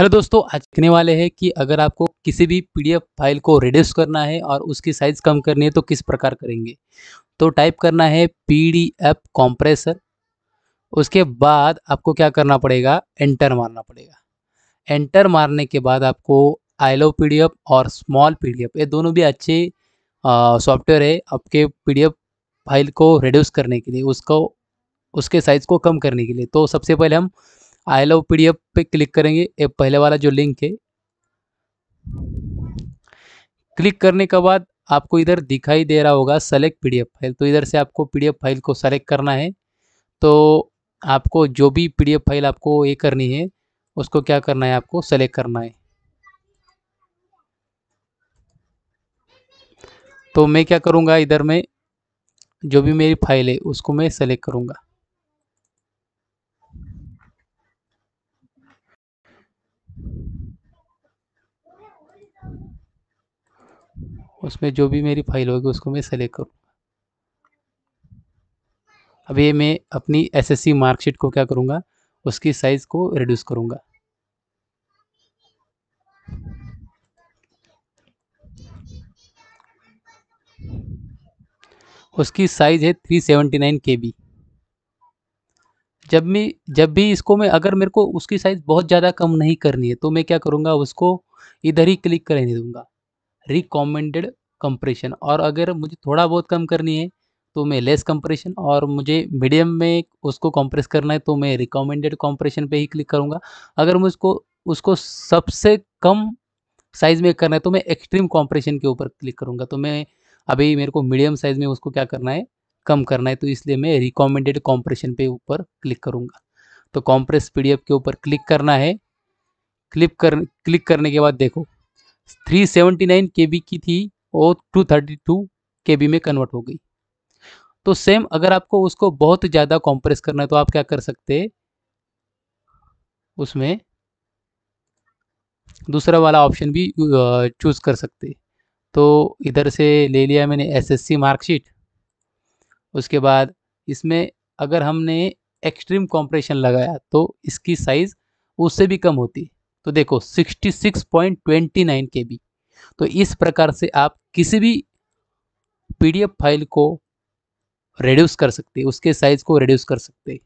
hello दोस्तों आज कहने वाले हैं कि अगर आपको किसी भी पीडीएफ फाइल को रिड्यूस करना है और उसकी साइज़ कम करनी है तो किस प्रकार करेंगे तो टाइप करना है पीडीएफ कॉम्प्रेसर उसके बाद आपको क्या करना पड़ेगा एंटर मारना पड़ेगा एंटर मारने के बाद आपको आईलो पीडीएफ और स्मॉल पीडीएफ ये दोनों भी अच्छे सॉफ्टवेयर है आपके पी फाइल को रिड्यूस करने के लिए उसको उसके साइज़ को कम करने के लिए तो सबसे पहले हम आई लव पी पे क्लिक करेंगे ये पहले वाला जो लिंक है क्लिक करने के बाद आपको इधर दिखाई दे रहा होगा सेलेक्ट पीडीएफ फाइल तो इधर से आपको पीडीएफ फाइल को सेलेक्ट करना है तो आपको जो भी पीडीएफ फाइल आपको ये करनी है उसको क्या करना है आपको सेलेक्ट करना है तो मैं क्या करूँगा इधर में जो भी मेरी फाइल है उसको मैं सेलेक्ट करूँगा उसमें जो भी मेरी फाइल होगी उसको मैं सेलेक्ट करूँगा अब ये मैं अपनी एसएससी मार्कशीट को क्या करूँगा उसकी साइज़ को रिड्यूस करूँगा उसकी साइज़ है 379 सेवेंटी जब मैं जब भी इसको मैं अगर मेरे को उसकी साइज़ बहुत ज़्यादा कम नहीं करनी है तो मैं क्या करूँगा उसको इधर ही क्लिक करने दूँगा रिकॉमेंडेड कंप्रेशन और अगर मुझे थोड़ा बहुत कम करनी है तो मैं लेस कंप्रेशन और मुझे मीडियम में उसको कंप्रेस करना है तो मैं रिकॉमेंडेड कंप्रेशन पे ही क्लिक करूँगा अगर मुझको उसको सबसे कम साइज़ में करना है तो मैं एक्सट्रीम कंप्रेशन के ऊपर क्लिक करूँगा तो मैं अभी मेरे को मीडियम साइज़ में उसको क्या करना है कम करना है तो इसलिए मैं रिकॉमेंडेड कॉम्प्रेशन पे ऊपर क्लिक करूँगा तो कॉम्प्रेस पीडीएफ के ऊपर क्लिक करना है क्लिक कर क्लिक करने के बाद देखो three seventy nine K B की थी और two thirty two K B में कन्वर्ट हो गई तो सेम अगर आपको उसको बहुत ज़्यादा कॉम्प्रेस करना है तो आप क्या कर सकते उसमें दूसरा वाला ऑप्शन भी चूज़ कर सकते तो इधर से ले लिया मैंने एसएससी मार्कशीट उसके बाद इसमें अगर हमने एक्सट्रीम कॉम्प्रेशन लगाया तो इसकी साइज़ उससे भी कम होती तो देखो 66.29 केबी तो इस प्रकार से आप किसी भी पीडीएफ फाइल को रिड्यूस कर सकते उसके साइज़ को रिड्यूस कर सकते